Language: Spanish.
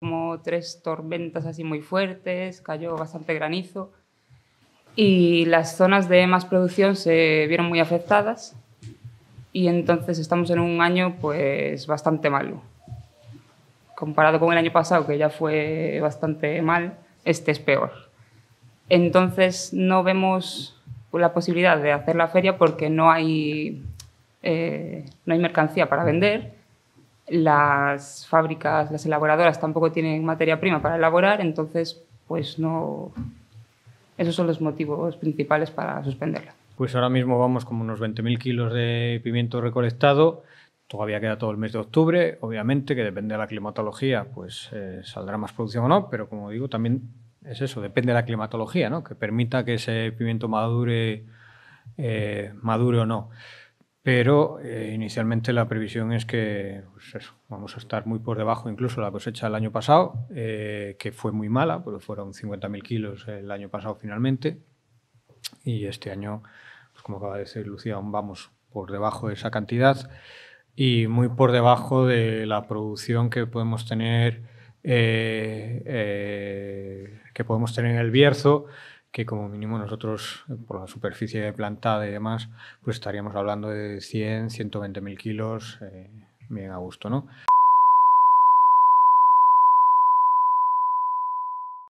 Como tres tormentas así muy fuertes, cayó bastante granizo y las zonas de más producción se vieron muy afectadas y entonces estamos en un año pues bastante malo. Comparado con el año pasado, que ya fue bastante mal, este es peor. Entonces no vemos la posibilidad de hacer la feria porque no hay, eh, no hay mercancía para vender las fábricas, las elaboradoras tampoco tienen materia prima para elaborar, entonces pues no... Esos son los motivos principales para suspenderla. Pues ahora mismo vamos con unos 20.000 kilos de pimiento recolectado. Todavía queda todo el mes de octubre, obviamente, que depende de la climatología, pues eh, saldrá más producción o no, pero como digo, también es eso, depende de la climatología, ¿no? Que permita que ese pimiento madure, eh, madure o no pero eh, inicialmente la previsión es que pues vamos a estar muy por debajo, incluso la cosecha del año pasado, eh, que fue muy mala, porque fueron 50.000 kilos el año pasado finalmente, y este año, pues como acaba de decir Lucía, vamos por debajo de esa cantidad y muy por debajo de la producción que podemos tener, eh, que podemos tener en el Bierzo que como mínimo nosotros, por la superficie de plantada y demás, pues estaríamos hablando de 100, 120 mil kilos, eh, bien a gusto, ¿no?